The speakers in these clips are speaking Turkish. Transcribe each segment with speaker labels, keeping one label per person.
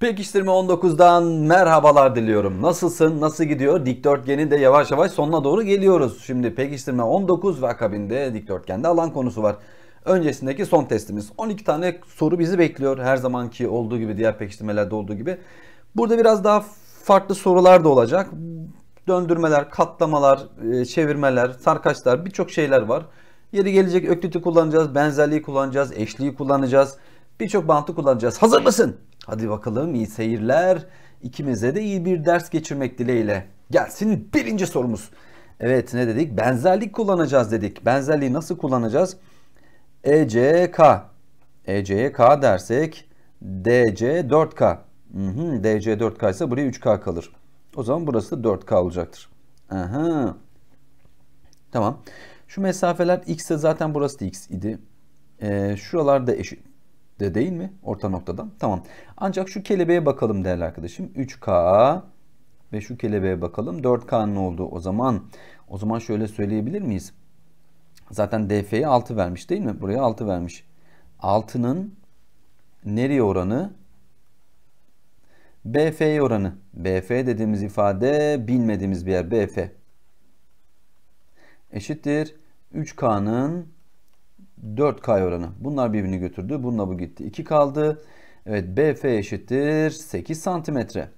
Speaker 1: Pekiştirme 19'dan merhabalar diliyorum. Nasılsın? Nasıl gidiyor? Dikdörtgeni de yavaş yavaş sonuna doğru geliyoruz. Şimdi pekiştirme 19 ve akabinde dikdörtgende alan konusu var. Öncesindeki son testimiz. 12 tane soru bizi bekliyor. Her zamanki olduğu gibi diğer pekiştirmelerde olduğu gibi. Burada biraz daha farklı sorular da olacak. Döndürmeler, katlamalar, e, çevirmeler, sarkaçlar birçok şeyler var. Yeri gelecek öklütü kullanacağız, benzerliği kullanacağız, eşliği kullanacağız. Birçok bantı kullanacağız. Hazır mısın? Hadi bakalım iyi seyirler. İkimize de iyi bir ders geçirmek dileğiyle. Gelsin birinci sorumuz. Evet ne dedik? Benzerlik kullanacağız dedik. Benzerliği nasıl kullanacağız? ECK. ECK K dersek DC 4K. Hı hı, DC 4K ise buraya 3K kalır. O zaman burası 4K olacaktır. Aha. Tamam. Şu mesafeler X'e zaten burası da X idi. Ee, şuralar da eşit de değil mi? Orta noktadan. Tamam. Ancak şu kelebeğe bakalım değerli arkadaşım. 3K ve şu kelebeğe bakalım. 4K'nın oldu o zaman. O zaman şöyle söyleyebilir miyiz? Zaten DF'ye 6 vermiş değil mi? Buraya 6 vermiş. 6'nın nereye oranı? BF oranı. BF dediğimiz ifade bilmediğimiz bir yer. BF eşittir. 3K'nın 4K oranı. Bunlar birbirini götürdü. Bununla bu gitti. 2 kaldı. Evet BF eşittir 8 santimetre.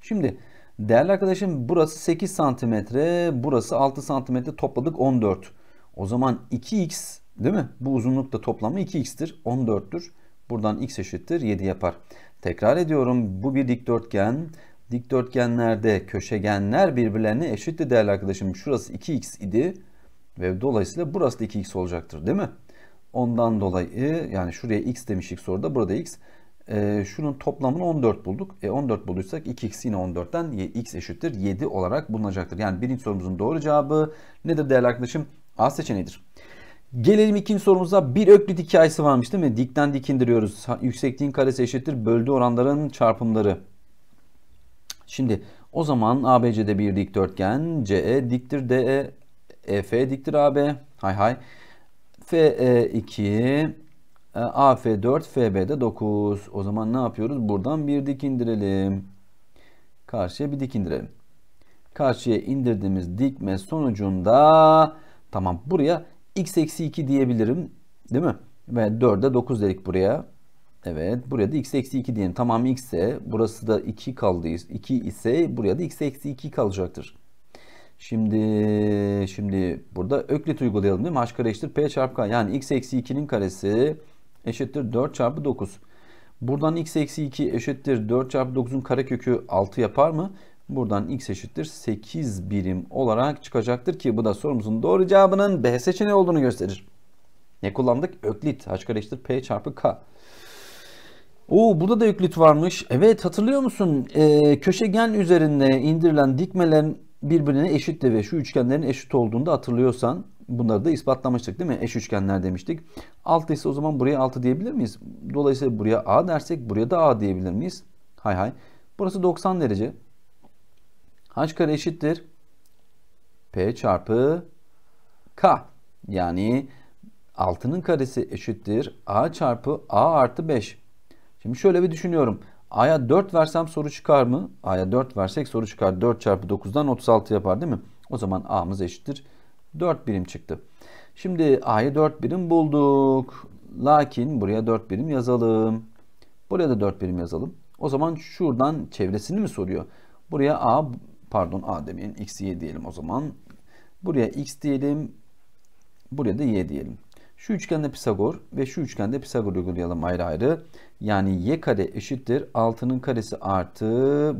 Speaker 1: Şimdi değerli arkadaşım burası 8 santimetre. Burası 6 santimetre. Topladık 14. O zaman 2x değil mi? Bu uzunluk da toplamı 2x'tir. 14'tür. Buradan x eşittir 7 yapar. Tekrar ediyorum. Bu bir dikdörtgen. Dikdörtgenlerde köşegenler birbirlerine eşitti değerli arkadaşım. Şurası 2x idi. Ve dolayısıyla burası da 2x olacaktır değil mi? Ondan dolayı yani şuraya x demiş x orada burada x. E, şunun toplamını 14 bulduk. E, 14 bulduysak 2x yine 14'ten x eşittir 7 olarak bulunacaktır. Yani birinci sorumuzun doğru cevabı nedir değerli arkadaşım? A seçeneğidir. Gelelim ikinci sorumuza. Bir öklit hikayesi varmış değil mi? Dikten dik indiriyoruz. Yüksekliğin karesi eşittir. Böldüğü oranların çarpımları. Şimdi o zaman ABC'de bir dikdörtgen, CE diktir, DE EF diktir AB. Hay hay. FE2 AF4 FB'de 9. O zaman ne yapıyoruz? Buradan bir dik indirelim. Karşıya bir dik indirelim. Karşıya indirdiğimiz dikme sonucunda tamam buraya x eksi 2 diyebilirim. Değil mi? Ve 4'e 9 dedik buraya. Evet buraya da x eksi 2 diyelim. Tamam x ise burası da 2 kaldı. 2 ise buraya da x eksi 2 kalacaktır. Şimdi şimdi burada öklit uygulayalım değil mi? H kare eşittir P çarpı K. Yani x eksi 2'nin karesi eşittir 4 çarpı 9. Buradan x eksi 2 eşittir 4 çarpı 9'un karekökü 6 yapar mı? Buradan x eşittir 8 birim olarak çıkacaktır ki bu da sorumuzun doğru cevabının B seçeneği olduğunu gösterir. Ne kullandık? Öklit. H kare eşittir P çarpı K. Oo, burada da öklit varmış. Evet hatırlıyor musun? Ee, köşegen üzerinde indirilen dikmelerin birbirine eşit de ve şu üçgenlerin eşit olduğunu da hatırlıyorsan bunları da ispatlamıştık değil mi? Eş üçgenler demiştik. 6 ise o zaman buraya 6 diyebilir miyiz? Dolayısıyla buraya A dersek buraya da A diyebilir miyiz? Hay hay. Burası 90 derece. H kare eşittir. P çarpı K. Yani 6'nın karesi eşittir A çarpı A artı 5. Şimdi şöyle bir düşünüyorum. A'ya 4 versem soru çıkar mı? A'ya 4 versek soru çıkar. 4 çarpı 9'dan 36 yapar değil mi? O zaman A'mız eşittir. 4 birim çıktı. Şimdi A'yı 4 birim bulduk. Lakin buraya 4 birim yazalım. Buraya da 4 birim yazalım. O zaman şuradan çevresini mi soruyor? Buraya A pardon A demeyin. X'i Y diyelim o zaman. Buraya X diyelim. Buraya da Y diyelim. Şu üçgende Pisagor ve şu üçgende Pisagor uygulayalım ayrı ayrı. Yani y kare eşittir 6'nın karesi artı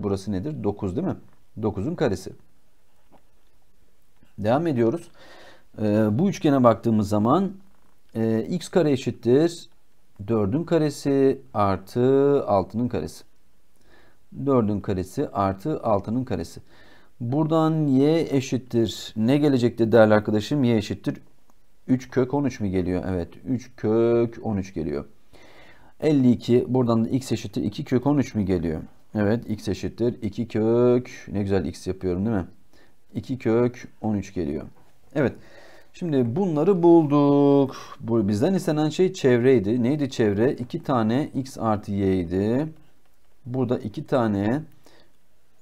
Speaker 1: burası nedir? 9 değil mi? 9'un karesi. Devam ediyoruz. Ee, bu üçgene baktığımız zaman e, x kare eşittir 4'ün karesi artı 6'nın karesi. 4'ün karesi artı 6'nın karesi. Buradan y eşittir. Ne gelecekti değerli arkadaşım? y eşittir 3 kök 13 mi geliyor? Evet 3 kök 13 geliyor. 52 buradan da x eşittir 2 kök 13 mi geliyor? Evet x eşittir 2 kök ne güzel x yapıyorum değil mi? 2 kök 13 geliyor. Evet şimdi bunları bulduk. Bu, bizden istenen şey çevreydi. Neydi çevre? 2 tane x artı y idi. Burada 2 tane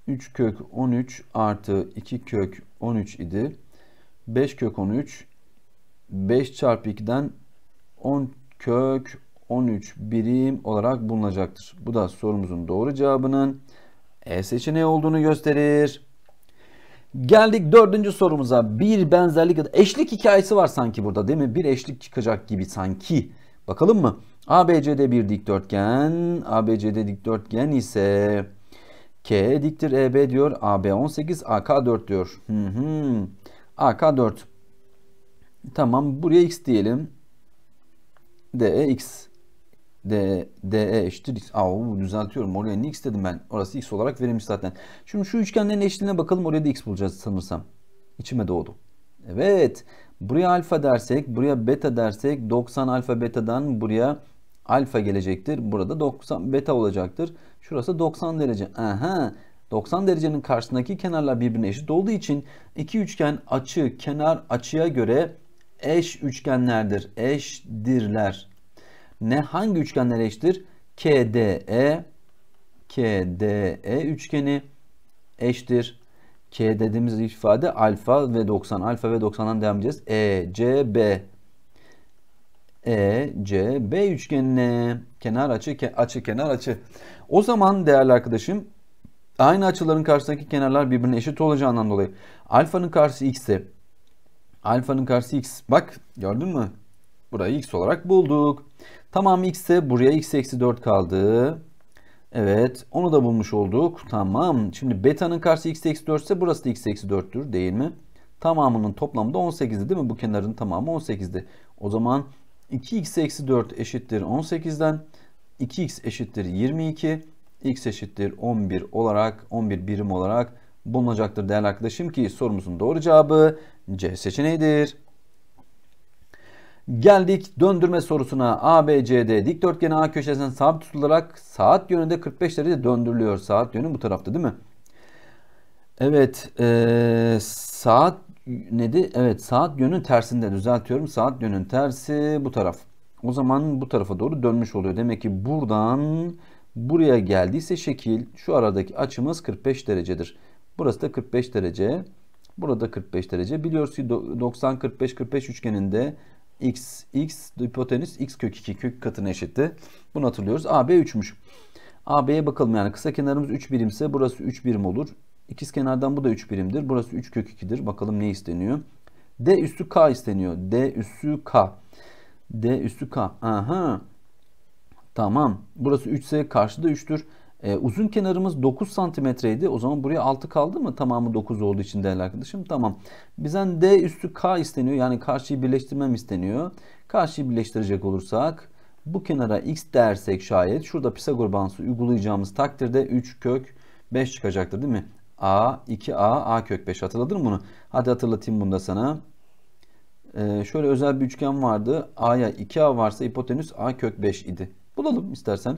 Speaker 1: 3 kök 13 artı 2 kök 13 idi. 5 kök 13 5 çarpı 2'den 10 kök 13 birim olarak bulunacaktır. Bu da sorumuzun doğru cevabının E seçeneği olduğunu gösterir. Geldik dördüncü sorumuza. Bir benzerlik ya da eşlik hikayesi var sanki burada değil mi? Bir eşlik çıkacak gibi sanki. Bakalım mı? ABCD bir dikdörtgen. ABCD dikdörtgen ise K diktir EB diyor. AB 18, AK 4 diyor. AK 4. Tamam buraya x diyelim. DE x. DE, DE eşittir x. Aa, düzeltiyorum oraya ne x dedim ben. Orası x olarak verilmiş zaten. Şimdi şu üçgenlerin eşitliğine bakalım oraya da x bulacağız sanırsam. İçime doğdu. Evet. Buraya alfa dersek, buraya beta dersek 90 alfa betadan buraya alfa gelecektir. Burada 90 beta olacaktır. Şurası 90 derece. Aha. 90 derecenin karşısındaki kenarlar birbirine eşit olduğu için iki üçgen açı kenar açıya göre eş üçgenlerdir. Eşdirler. Ne hangi üçgenler eştir? KDE KDE üçgeni eştir. K dediğimiz ifade alfa ve 90. Alfa ve 90'dan devam edeceğiz. ECB ECB üçgenine kenar açı ke açı kenar açı. O zaman değerli arkadaşım aynı açıların karşısındaki kenarlar birbirine eşit olacağından dolayı alfanın karşısı x'e Alfanın karşısı x. Bak gördün mü? Burayı x olarak bulduk. Tamam x ise buraya x eksi 4 kaldı. Evet onu da bulmuş olduk. Tamam. Şimdi beta'nın karşısı x eksi 4 ise burası da x eksi 4'tür değil mi? Tamamının toplamda 18'di değil mi? Bu kenarın tamamı 18'di. O zaman 2x eksi 4 eşittir 18'den. 2x eşittir 22. x eşittir 11 olarak 11 birim olarak bulunacaktır değerli arkadaşım ki sorumuzun doğru cevabı C seçeneğidir. Geldik döndürme sorusuna. ABCD dikdörtgeni A köşesinden sabit tutularak saat yönünde 45 derece döndürülüyor. Saat yönü bu tarafta değil mi? Evet, ee, saat neydi? Evet, saat yönün tersinde düzeltiyorum. Saat yönün tersi bu taraf. O zaman bu tarafa doğru dönmüş oluyor. Demek ki buradan buraya geldiyse şekil şu aradaki açımız 45 derecedir. Burası da 45 derece. Burada 45 derece. Biliyoruz ki 90 45 45 üçgeninde x x hipotenüs x kök 2 kök katına eşitti. Bunu hatırlıyoruz. AB 3'müş. AB'ye bakalım yani kısa kenarımız 3 birimse burası 3 birim olur. İkiz kenardan bu da 3 birimdir. Burası 3 kök 2'dir. Bakalım ne isteniyor? D üstü K isteniyor. D üstü K. D üstü K. Aha. Tamam. Burası 3 ise karşıda 3'tür. E, uzun kenarımız 9 santimetreydi. O zaman buraya 6 kaldı mı? Tamamı 9 olduğu için değerli arkadaşım. Tamam. Bizden D üstü K isteniyor. Yani karşıyı birleştirmem isteniyor. Karşıyı birleştirecek olursak bu kenara x dersek şayet şurada Pisagor bağıntısı uygulayacağımız takdirde 3 kök 5 çıkacaktır değil mi? A 2A A kök 5 hatırladın mı bunu? Hadi hatırlatayım bunu da sana. Ee, şöyle özel bir üçgen vardı. A'ya 2A varsa hipotenüs A kök 5 idi. Bulalım istersen.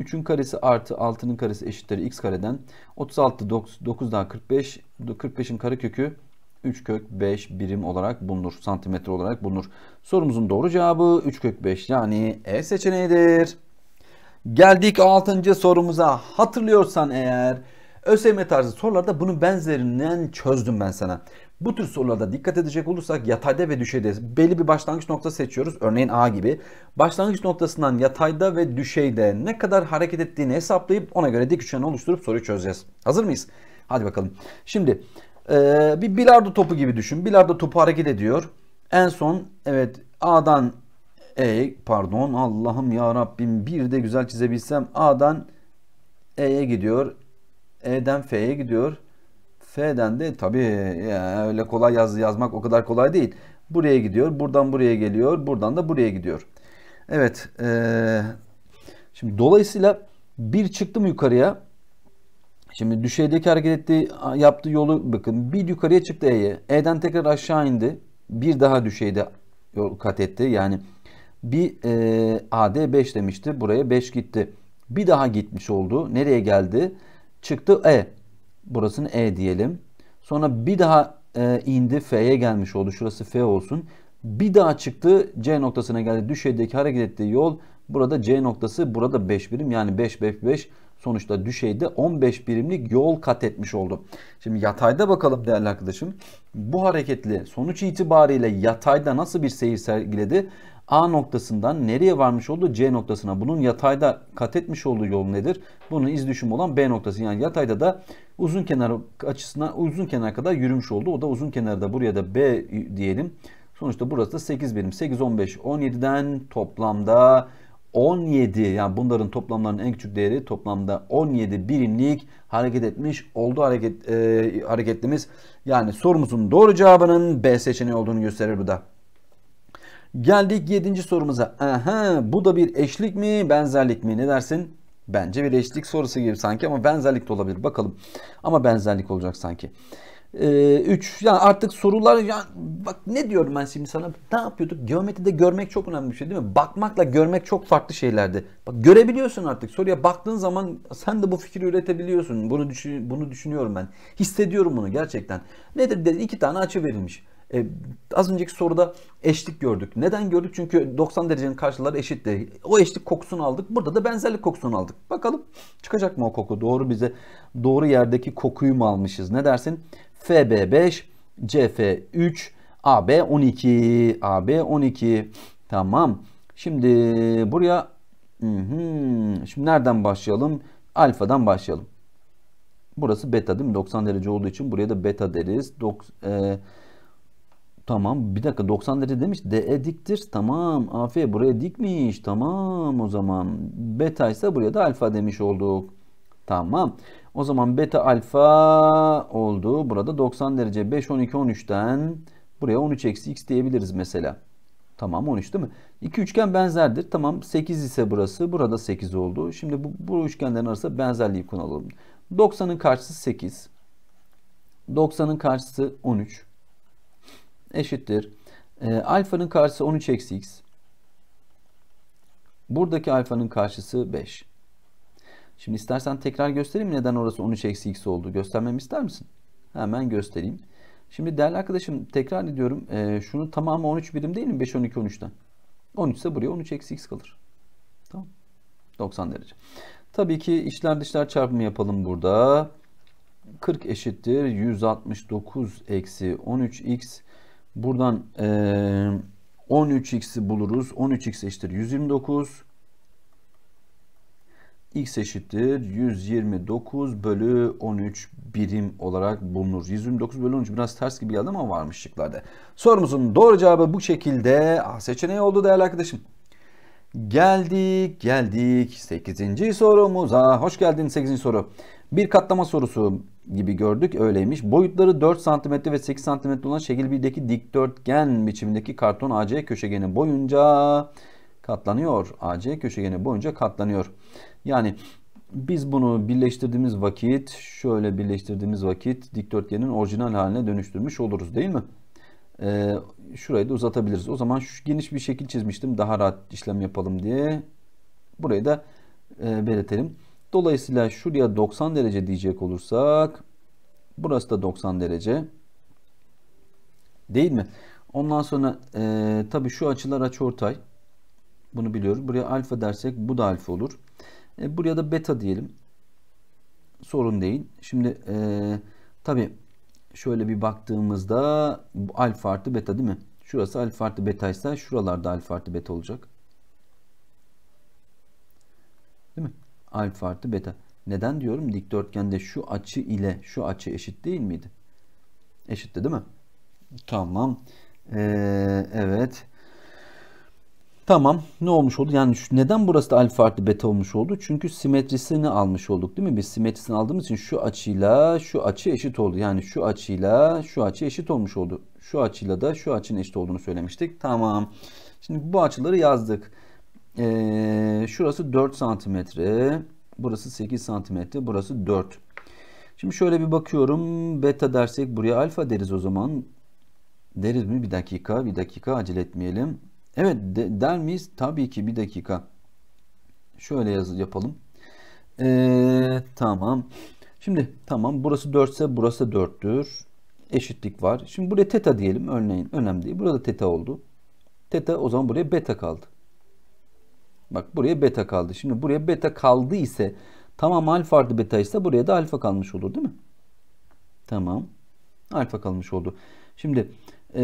Speaker 1: 3'ün karesi artı 6'nın karesi eşittir x kareden. 36 9, 9 daha 45. 45'in karekökü 3 kök 5 birim olarak bulunur. Santimetre olarak bulunur. Sorumuzun doğru cevabı 3 kök 5 yani E seçeneğidir. Geldik 6. sorumuza. Hatırlıyorsan eğer ÖSYM tarzı sorularda bunun benzerinden çözdüm ben sana. Bu tür sorularda dikkat edecek olursak yatayda ve düşeyde belli bir başlangıç noktası seçiyoruz. Örneğin A gibi. Başlangıç noktasından yatayda ve düşeyde ne kadar hareket ettiğini hesaplayıp ona göre dik üçgen oluşturup soruyu çözeceğiz. Hazır mıyız? Hadi bakalım. Şimdi e, bir bilardo topu gibi düşün. Bilardo topu hareket ediyor. En son evet A'dan E pardon Allah'ım ya Rabbim bir de güzel çizebilsem A'dan E'ye gidiyor. E'den F'ye gidiyor. F'den de tabii yani öyle kolay yaz, yazmak o kadar kolay değil. Buraya gidiyor, buradan buraya geliyor, buradan da buraya gidiyor. Evet, ee, şimdi dolayısıyla bir çıktım yukarıya. Şimdi düşeydeki hareket ettiği yaptığı yolu bakın bir yukarıya çıktı E'ye. E'den tekrar aşağı indi. Bir daha düşeyde yol kat etti. Yani bir e, AD 5 demişti. Buraya 5 gitti. Bir daha gitmiş oldu. Nereye geldi? Çıktı E. Burasını E diyelim. Sonra bir daha e, indi F'ye gelmiş oldu. Şurası F olsun. Bir daha çıktı C noktasına geldi. Düşeydeki hareket ettiği yol burada C noktası burada 5 birim yani 5 5 5 sonuçta düşeyde 15 birimlik yol kat etmiş oldu. Şimdi yatayda bakalım değerli arkadaşım. Bu hareketli sonuç itibariyle yatayda nasıl bir seyir sergiledi? A noktasından nereye varmış olduğu C noktasına. Bunun yatayda kat etmiş olduğu yol nedir? Bunun iz düşümü olan B noktası. Yani yatayda da uzun kenar açısına uzun kenar kadar yürümüş oldu. O da uzun kenarda buraya da B diyelim. Sonuçta burası da 8 birim. 8, 15, 17'den toplamda 17 yani bunların toplamlarının en küçük değeri toplamda 17 birimlik hareket etmiş oldu hareket e, hareketlimiz. Yani sorumuzun doğru cevabının B seçeneği olduğunu gösterir bu da. Geldik 7. sorumuza. Aha, bu da bir eşlik mi benzerlik mi ne dersin? Bence bir eşlik sorusu gibi sanki ama benzerlik de olabilir bakalım. Ama benzerlik olacak sanki. 3 ee, yani artık sorular yani bak ne diyorum ben şimdi sana ne yapıyorduk geometride görmek çok önemli bir şey değil mi bakmakla görmek çok farklı şeylerdi bak görebiliyorsun artık soruya baktığın zaman sen de bu fikri üretebiliyorsun bunu düşün bunu düşünüyorum ben hissediyorum bunu gerçekten nedir dedi iki tane açı verilmiş e, az önceki soruda eşlik gördük. Neden gördük? Çünkü 90 derecenin karşıları eşitti. O eşlik kokusunu aldık. Burada da benzerlik kokusunu aldık. Bakalım çıkacak mı o koku? Doğru bize doğru yerdeki kokuyu mu almışız? Ne dersin? FB5, CF3, AB12. AB12. Tamam. Şimdi buraya şimdi nereden başlayalım? Alfadan başlayalım. Burası beta değil mi? 90 derece olduğu için buraya da beta deriz. Dok, e, Tamam bir dakika 90 derece demiş. DE diktir. Tamam AF buraya dikmiş. Tamam o zaman. Beta ise buraya da alfa demiş olduk. Tamam. O zaman beta alfa oldu. Burada 90 derece 5 12 13'ten buraya 13 eksi x diyebiliriz mesela. Tamam 13 değil mi? İki üçgen benzerdir. Tamam 8 ise burası. Burada 8 oldu. Şimdi bu, bu üçgenlerin arasında benzerliği kullanalım. 90'ın karşısı 8. 90'ın karşısı 13 eşittir. E, alfanın karşısı 13 eksi x. Buradaki alfanın karşısı 5. Şimdi istersen tekrar göstereyim neden orası 13 eksi x oldu. Göstermemi ister misin? Hemen göstereyim. Şimdi değerli arkadaşım tekrar ediyorum. E, şunun tamamı 13 birim değil mi? 5, 12, 13'ten. 13 ise buraya 13 eksi x kalır. Tamam. 90 derece. Tabii ki içler dışlar çarpımı yapalım burada. 40 eşittir. 169 eksi 13x Buradan e, 13x'i buluruz. 13x eşittir 129. x eşittir 129 bölü 13 birim olarak bulunur. 129 bölü 13 biraz ters gibi geldi ama varmış şıklarda. Sorumuzun doğru cevabı bu şekilde A ah, seçeneği oldu değerli arkadaşım. Geldik geldik 8. sorumuza. Hoş geldin 8. soru. Bir katlama sorusu gibi gördük öyleymiş. Boyutları 4 cm ve 8 cm olan şekil 1'deki dikdörtgen biçimindeki karton AC köşegeni boyunca katlanıyor. AC köşegeni boyunca katlanıyor. Yani biz bunu birleştirdiğimiz vakit şöyle birleştirdiğimiz vakit dikdörtgenin orijinal haline dönüştürmüş oluruz değil mi? Ee, şurayı da uzatabiliriz. O zaman şu geniş bir şekil çizmiştim. Daha rahat işlem yapalım diye. Burayı da e, belirtelim. Dolayısıyla şuraya 90 derece diyecek olursak burası da 90 derece. Değil mi? Ondan sonra e, tabii şu açılar açıortay. Bunu biliyoruz. Buraya alfa dersek bu da alfa olur. E, buraya da beta diyelim. Sorun değil. Şimdi e, tabii şöyle bir baktığımızda alfa artı beta değil mi? Şurası alfa artı betaysa, şuralarda alfa artı beta olacak. Değil mi? Alfa artı beta. Neden diyorum? Dikdörtgende şu açı ile şu açı eşit değil miydi? Eşitti değil mi? Tamam. Ee, evet. Tamam ne olmuş oldu? Yani şu, neden burası da alfa artı beta olmuş oldu? Çünkü simetrisini almış olduk değil mi? Biz simetrisini aldığımız için şu açıyla şu açı eşit oldu. Yani şu açıyla şu açı eşit olmuş oldu. Şu açıyla da şu açının eşit olduğunu söylemiştik. Tamam. Şimdi bu açıları yazdık. Ee, şurası 4 santimetre. Burası 8 santimetre. Burası 4. Şimdi şöyle bir bakıyorum. Beta dersek buraya alfa deriz o zaman. Deriz mi? Bir dakika. Bir dakika acele etmeyelim. Evet de, der miyiz? Tabii ki bir dakika. Şöyle yaz, yapalım. Ee, tamam. Şimdi tamam burası 4 ise burası 4'tür. Eşitlik var. Şimdi buraya teta diyelim örneğin. Önemli değil. Burada teta oldu. Teta o zaman buraya beta kaldı. Bak buraya beta kaldı. Şimdi buraya beta kaldı ise tamam alfa artı beta ise buraya da alfa kalmış olur değil mi? Tamam. Alfa kalmış oldu. Şimdi e,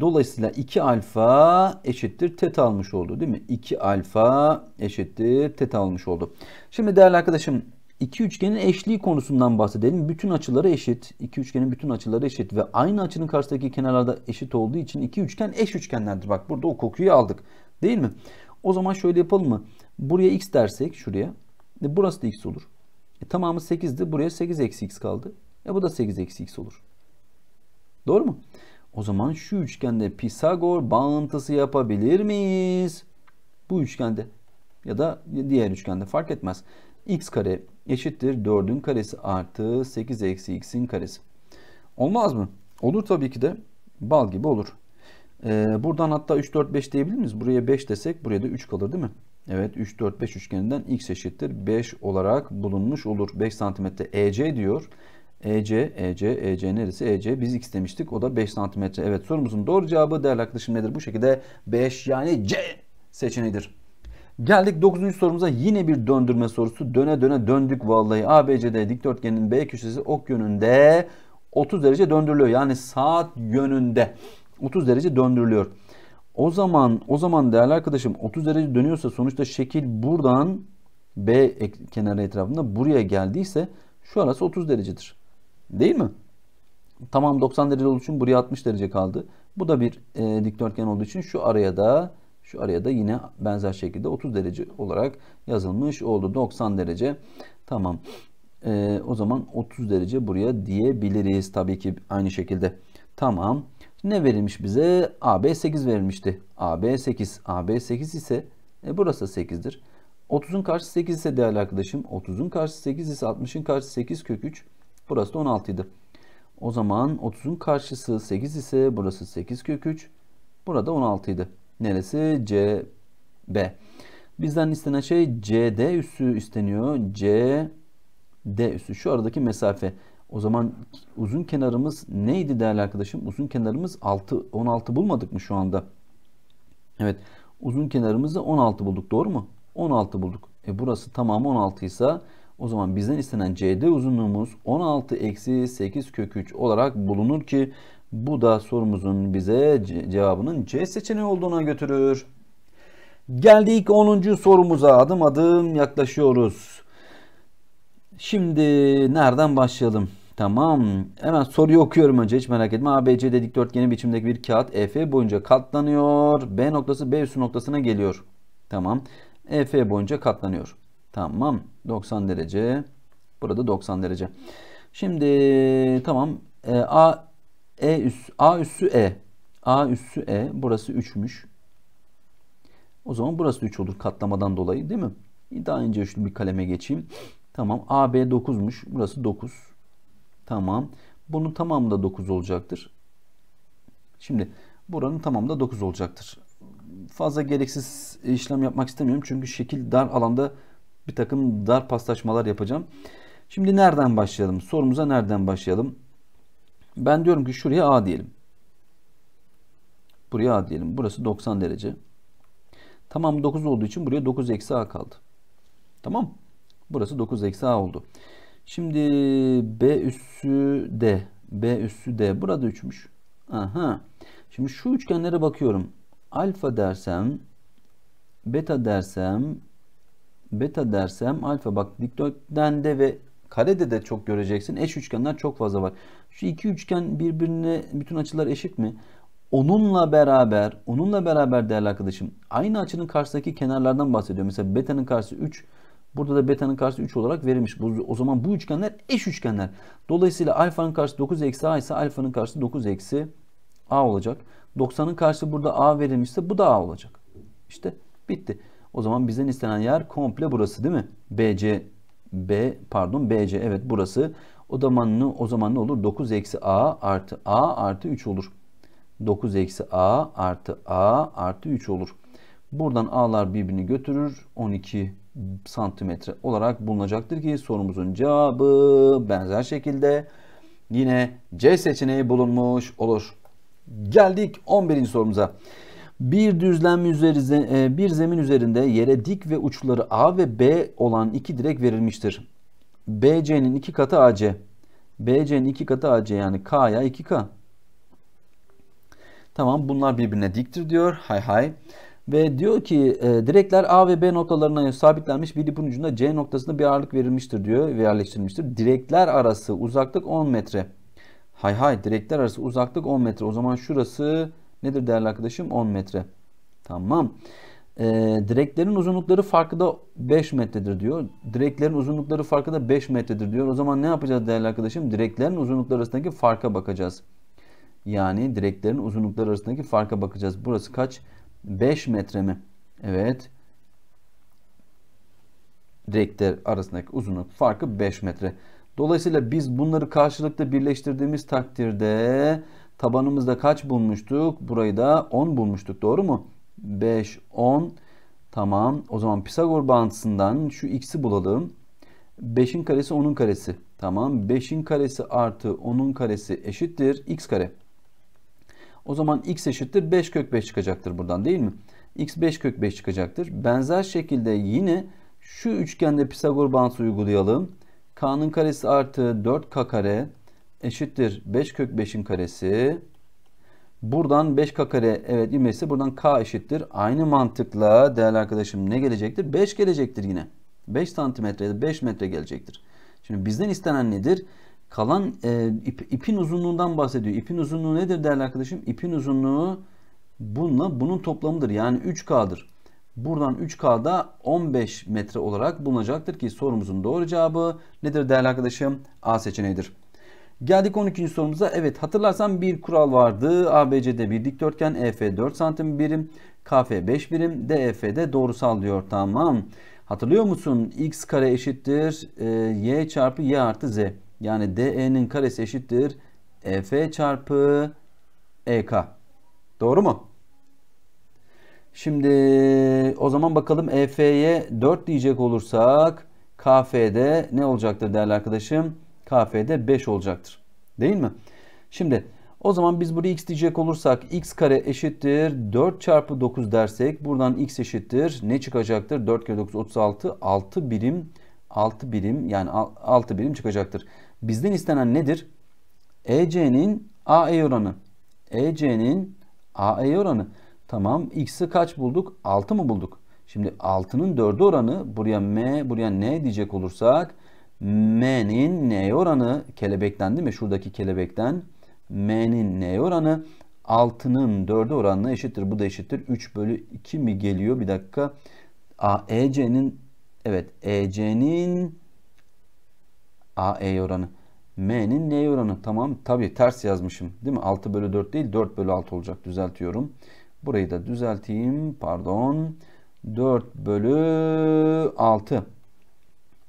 Speaker 1: dolayısıyla 2 alfa eşittir teta almış oldu değil mi? 2 alfa eşittir teta almış oldu. Şimdi değerli arkadaşım iki üçgenin eşliği konusundan bahsedelim. Bütün açıları eşit. İki üçgenin bütün açıları eşit ve aynı açının karşısındaki kenarlarda eşit olduğu için iki üçgen eş üçgenlerdir. Bak burada o kokuyu aldık. Değil mi? O zaman şöyle yapalım mı? Buraya x dersek şuraya. E burası da x olur. E tamamı 8'di. Buraya 8 eksi x kaldı. E bu da 8 eksi x olur. Doğru mu? O zaman şu üçgende Pisagor bağıntısı yapabilir miyiz? Bu üçgende ya da diğer üçgende fark etmez. x kare eşittir 4'ün karesi artı 8 eksi x'in karesi. Olmaz mı? Olur tabii ki de. Bal gibi olur. Ee, buradan hatta 3, 4, 5 diyebilir miyiz? Buraya 5 desek buraya da 3 kalır değil mi? Evet 3, 4, 5 üçgeninden x eşittir 5 olarak bulunmuş olur. 5 santimetre EC diyor. EC, EC, EC neresi? EC biz x demiştik. O da 5 santimetre. Evet sorumuzun doğru cevabı değerli arkadaşım nedir? Bu şekilde 5 yani C seçeneğidir. Geldik 9. sorumuza yine bir döndürme sorusu. Döne döne döndük vallahi. ABCD dikdörtgenin B köşesi ok yönünde 30 derece döndürülüyor. Yani saat yönünde 30 derece döndürülüyor. O zaman o zaman değerli arkadaşım 30 derece dönüyorsa sonuçta şekil buradan B kenarı etrafında buraya geldiyse şu arası 30 derecedir. Değil mi? Tamam 90 derece olduğu için buraya 60 derece kaldı. Bu da bir e, dikdörtgen olduğu için şu araya da şu araya da yine benzer şekilde 30 derece olarak yazılmış oldu. 90 derece. Tamam. E, o zaman 30 derece buraya diyebiliriz. Tabii ki aynı şekilde. Tamam. Ne verilmiş bize? AB 8 verilmişti. AB 8. AB 8 ise e, burası 8'dir. 30'un karşısı 8 ise değerli arkadaşım. 30'un karşısı 8 ise 60'ın karşısı 8 kök 3. Burası da 16 idi. O zaman 30'un karşısı 8 ise burası 8 kök 3. Burada 16 idi. Neresi? C, B. Bizden istenen şey CD üssü isteniyor. C, D üssü. Şu aradaki mesafe. O zaman uzun kenarımız neydi değerli arkadaşım? Uzun kenarımız 6, 16 bulmadık mı şu anda? Evet. Uzun kenarımızda 16 bulduk. Doğru mu? 16 bulduk. E burası tamamı 16 ise o zaman bizden istenen CD uzunluğumuz 16 eksi 8 kök 3 olarak bulunur ki bu da sorumuzun bize cevabının C seçeneği olduğuna götürür. Geldik 10. sorumuza adım adım yaklaşıyoruz. Şimdi nereden başlayalım? Tamam. Hemen soruyu okuyorum önce hiç merak etme. ABCD dikdörtgeni biçimdeki bir kağıt EF boyunca katlanıyor. B noktası B üstü noktasına geliyor. Tamam. EF boyunca katlanıyor. Tamam. 90 derece. Burada 90 derece. Şimdi tamam. E, A E üst A üssü E. A üssü E. Burası 3'müş. O zaman burası 3 olur katlamadan dolayı değil mi? Daha önce şu bir kaleme geçeyim. Tamam. AB 9'muş. Burası 9. Tamam. Bunun tamamı da 9 olacaktır. Şimdi buranın tamamı da 9 olacaktır. Fazla gereksiz işlem yapmak istemiyorum. Çünkü şekil dar alanda bir takım dar paslaşmalar yapacağım. Şimdi nereden başlayalım? Sorumuza nereden başlayalım? Ben diyorum ki şuraya A diyelim. Buraya A diyelim. Burası 90 derece. Tamam 9 olduğu için buraya 9 eksi A kaldı. Tamam. Burası 9 eksi A oldu. Şimdi B üssü D. B üssü D. Burada 3'müş. Aha. Şimdi şu üçgenlere bakıyorum. Alfa dersem beta dersem beta dersem alfa bak dikdörtgende ve karede de çok göreceksin. Eş üçgenler çok fazla var. Şu iki üçgen birbirine bütün açılar eşit mi? Onunla beraber, onunla beraber değerli arkadaşım aynı açının karşısındaki kenarlardan bahsediyor. Mesela beta'nın karşısı 3, Burada da beta'nın karşısı 3 olarak verilmiş. Bu, o zaman bu üçgenler eş üçgenler. Dolayısıyla alfanın karşısı 9 eksi a ise alfanın karşısı 9 eksi a olacak. 90'ın karşısı burada a verilmişse bu da a olacak. İşte bitti. O zaman bizden istenen yer komple burası değil mi? BC B pardon BC evet burası. O zaman ne, o zaman ne olur? 9 eksi A artı A artı 3 olur. 9 eksi A artı A artı 3 olur. Buradan A'lar birbirini götürür. 12 santimetre olarak bulunacaktır ki sorumuzun cevabı benzer şekilde yine C seçeneği bulunmuş olur. Geldik 11. sorumuza. Bir düzlem üzeri e, bir zemin üzerinde yere dik ve uçları A ve B olan iki direk verilmiştir. BC'nin iki katı AC. BC'nin iki katı AC yani K'ya 2K. Tamam bunlar birbirine diktir diyor. Hay hay. Ve diyor ki e, direkler A ve B noktalarına sabitlenmiş bir ipin ucunda C noktasında bir ağırlık verilmiştir diyor ve yerleştirilmiştir. Direkler arası uzaklık 10 metre. Hay hay direkler arası uzaklık 10 metre. O zaman şurası nedir değerli arkadaşım? 10 metre. Tamam. E, direklerin uzunlukları farkı da 5 metredir diyor. Direklerin uzunlukları farkı da 5 metredir diyor. O zaman ne yapacağız değerli arkadaşım? Direklerin uzunlukları arasındaki farka bakacağız. Yani direklerin uzunlukları arasındaki farka bakacağız. Burası kaç? 5 metre mi? Evet. Direkler arasındaki uzunluk farkı 5 metre. Dolayısıyla biz bunları karşılıklı birleştirdiğimiz takdirde Tabanımızda kaç bulmuştuk? Burayı da 10 bulmuştuk doğru mu? 5, 10. Tamam. O zaman Pisagor bağıntısından şu x'i bulalım. 5'in karesi 10'un karesi. Tamam. 5'in karesi artı 10'un karesi eşittir x kare. O zaman x eşittir 5 kök 5 çıkacaktır buradan değil mi? x 5 kök 5 çıkacaktır. Benzer şekilde yine şu üçgende Pisagor bağıntısı uygulayalım. k'nın karesi artı 4k kare eşittir 5 kök 5'in karesi. Buradan 5k kare evet ivmesi buradan k eşittir. Aynı mantıkla değerli arkadaşım ne gelecektir? 5 gelecektir yine. 5 santimetre 5 metre gelecektir. Şimdi bizden istenen nedir? Kalan e, ip, ipin uzunluğundan bahsediyor. İpin uzunluğu nedir değerli arkadaşım? İpin uzunluğu bununla bunun toplamıdır. Yani 3K'dır. Buradan 3K'da 15 metre olarak bulunacaktır ki sorumuzun doğru cevabı nedir değerli arkadaşım? A seçeneğidir. Geldik 12. sorumuza. Evet hatırlarsan bir kural vardı. ABC'de bir dikdörtgen EF 4 santim birim. KF 5 birim. DEF'de doğrusal diyor. Tamam. Hatırlıyor musun? X kare eşittir e, Y çarpı Y artı Z. Yani DE'nin karesi eşittir EF çarpı EK. Doğru mu? Şimdi o zaman bakalım EF'ye 4 diyecek olursak KF'de ne olacaktır değerli arkadaşım? KF'de 5 olacaktır. Değil mi? Şimdi o zaman biz buraya x diyecek olursak x kare eşittir 4 çarpı 9 dersek buradan x eşittir ne çıkacaktır? 4 kere 9 36 6 birim 6 birim yani 6 birim çıkacaktır. Bizden istenen nedir? EC'nin AE oranı. EC'nin AE oranı. Tamam x'i kaç bulduk? 6 mı bulduk? Şimdi 6'nın 4'ü oranı buraya m buraya n diyecek olursak M'nin N oranı kelebekten değil mi? Şuradaki kelebekten M'nin N oranı 6'nın 4'e oranına eşittir. Bu da eşittir. 3 bölü 2 mi geliyor? Bir dakika. A, EC'nin evet EC'nin AE oranı. M'nin N oranı. Tamam. Tabii ters yazmışım. Değil mi? 6 bölü 4 değil 4 bölü 6 olacak. Düzeltiyorum. Burayı da düzelteyim. Pardon. 4 bölü 6.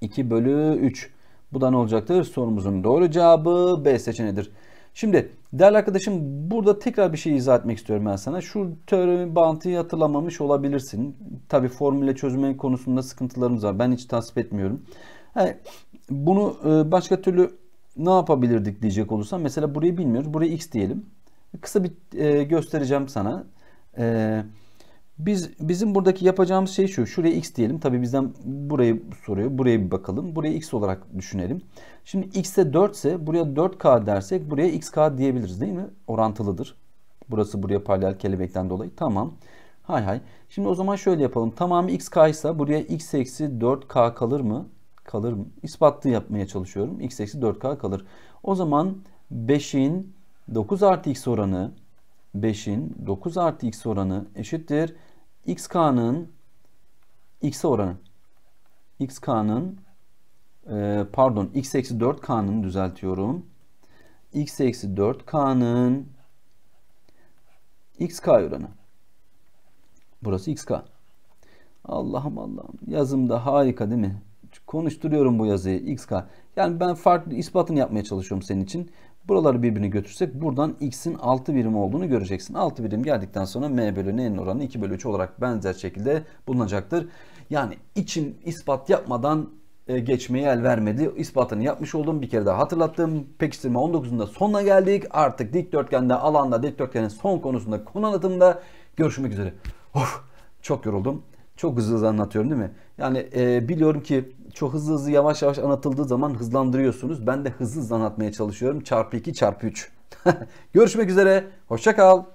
Speaker 1: 2 bölü 3. Bu da ne olacaktır? Sorumuzun doğru cevabı B seçenedir. Şimdi değerli arkadaşım burada tekrar bir şey izah etmek istiyorum ben sana. Şu teoremi bağıntıyı hatırlamamış olabilirsin. Tabi formüle çözme konusunda sıkıntılarımız var. Ben hiç tasvip etmiyorum. Yani bunu e, başka türlü ne yapabilirdik diyecek olursam. Mesela burayı bilmiyoruz. Buraya x diyelim. Kısa bir e, göstereceğim sana. Eee biz bizim buradaki yapacağımız şey şu. Şuraya x diyelim. Tabii bizden burayı soruyor. Buraya bir bakalım. buraya x olarak düşünelim. Şimdi x'e 4 ise buraya 4k dersek buraya xk diyebiliriz değil mi? Orantılıdır. Burası buraya paralel kelebekten dolayı. Tamam. Hay hay. Şimdi o zaman şöyle yapalım. Tamam, xk ise buraya x eksi 4k kalır mı? Kalır mı? İspatlı yapmaya çalışıyorum. x eksi 4k kalır. O zaman 5'in 9 artı x oranı 5'in 9 artı x oranı eşittir x xk'nın x'e oranı xk'nın e, pardon x eksi 4k'nın düzeltiyorum. x eksi 4k'nın k oranı. Burası x xk. Allah'ım Allah'ım. Yazımda harika değil mi? konuşturuyorum bu yazıyı xk. Yani ben farklı ispatını yapmaya çalışıyorum senin için. Buraları birbirine götürsek buradan x'in 6 birim olduğunu göreceksin. 6 birim geldikten sonra m bölü n'nin oranı 2 bölü 3 olarak benzer şekilde bulunacaktır. Yani için ispat yapmadan e, geçmeye el vermedi. İspatını yapmış oldum. Bir kere daha hatırlattım. Pekiştirme 19'un da sonuna geldik. Artık dikdörtgende alanda dikdörtgenin son konusunda konu anlatımda görüşmek üzere. Of, çok yoruldum. Çok hızlı hızlı anlatıyorum değil mi? Yani e, biliyorum ki çok hızlı hızlı yavaş yavaş anlatıldığı zaman hızlandırıyorsunuz. Ben de hızlı hızlı anlatmaya çalışıyorum. Çarpı 2 çarpı 3. Görüşmek üzere. Hoşça kal.